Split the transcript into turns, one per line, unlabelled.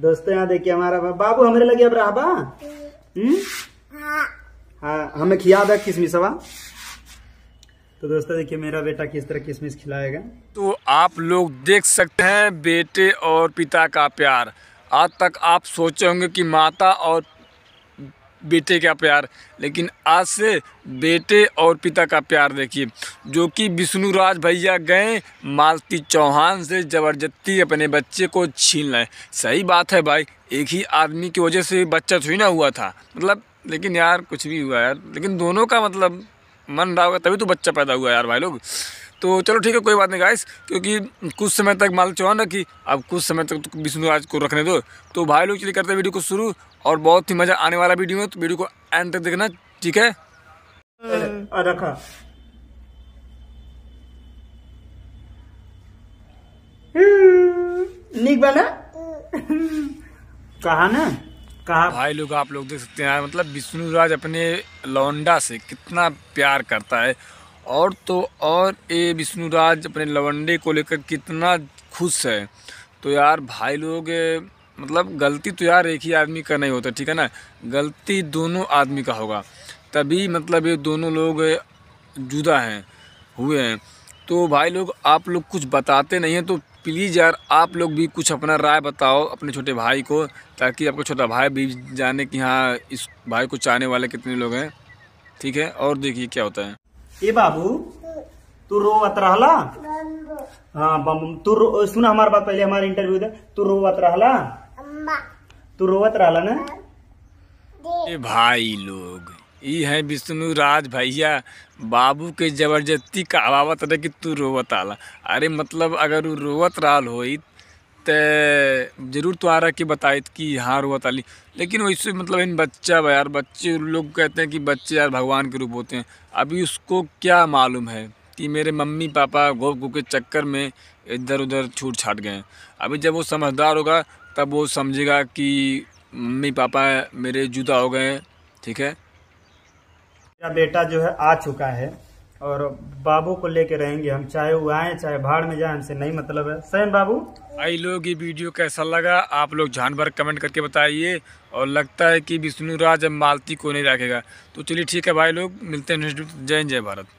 दोस्तों यहाँ देखिए हमारा बाबू हमारे लगे अब रहा हम्म? हाँ हमें खिया था किशमिशवा हाँ? तो दोस्तों देखिए मेरा बेटा किस तरह किसमिस खिलाएगा
तो आप लोग देख सकते हैं बेटे और पिता का प्यार आज तक आप सोचे होंगे कि माता और बेटे का प्यार लेकिन आज से बेटे और पिता का प्यार देखिए जो कि विष्णु राज भैया गए मालती चौहान से ज़बरदस्ती अपने बच्चे को छीन लाए सही बात है भाई एक ही आदमी की वजह से बच्चा थोड़ी ना हुआ था मतलब लेकिन यार कुछ भी हुआ यार लेकिन दोनों का मतलब मन रहा होगा तभी तो बच्चा पैदा हुआ यार भाई लोग तो चलो ठीक है कोई बात नहीं गाइस क्योंकि कुछ समय तक माल चौहान रखी अब कुछ समय तक तो विष्णु राज को रखने दो तो भाई लोग चलिए करते हैं वीडियो को शुरू और बहुत ही मज़ा आने वाला वीडियो है तो वीडियो को एंड तक देखना ठीक है रखा निक बना कहा ना कहा भाई लोग आप लोग देख सकते हैं मतलब विष्णु राज अपने लौंडा से कितना प्यार करता है और तो और ये विष्णुराज अपने लवंडे को लेकर कितना खुश है तो यार भाई लोग मतलब गलती तो यार एक ही आदमी का नहीं होता ठीक है ना गलती दोनों आदमी का होगा तभी मतलब ये दोनों लोग जुदा हैं हुए हैं तो भाई लोग आप लोग कुछ बताते नहीं हैं तो प्लीज़ यार आप लोग भी कुछ अपना राय बताओ अपने छोटे भाई को ताकि आपका छोटा भाई भी जाने कि हाँ इस भाई को चाहने वाले कितने लोग हैं ठीक है और देखिए क्या होता है
ए बाबू तू रोवत रहला हाँ बाबू तू सुना हमारे बात पहले हमारे इंटरव्यू दे तू रोवत रहला तू रोवत रहला ना
ए भाई लोग ये है विष्णु राज भैया बाबू के जबरदस्ती कहावत रहे कि तू रोवत आला अरे मतलब अगर वो रोवत रहा हो ते... ज़रूर तो आ रहा कि बताए कि हार हुआ ताली लेकिन वैसे मतलब इन बच्चा यार बच्चे लोग कहते हैं कि बच्चे यार भगवान के रूप होते हैं अभी उसको क्या मालूम है कि मेरे मम्मी पापा गो गो के चक्कर में इधर उधर छूट छाट गए अभी जब वो समझदार होगा तब वो समझेगा कि मम्मी पापा मेरे जुदा हो गए ठीक है
मेरा बेटा जो है आ चुका है और बाबू को लेके रहेंगे हम चाहे वो आए चाहे भाड़ में जाए हमसे नहीं मतलब है सैन बाबू
आई लोग ये वीडियो कैसा लगा आप लोग जान भर कमेंट करके बताइए और लगता है कि विष्णु राज अब मालती को नहीं रखेगा तो चलिए ठीक है भाई लोग मिलते हैं जय जय भारत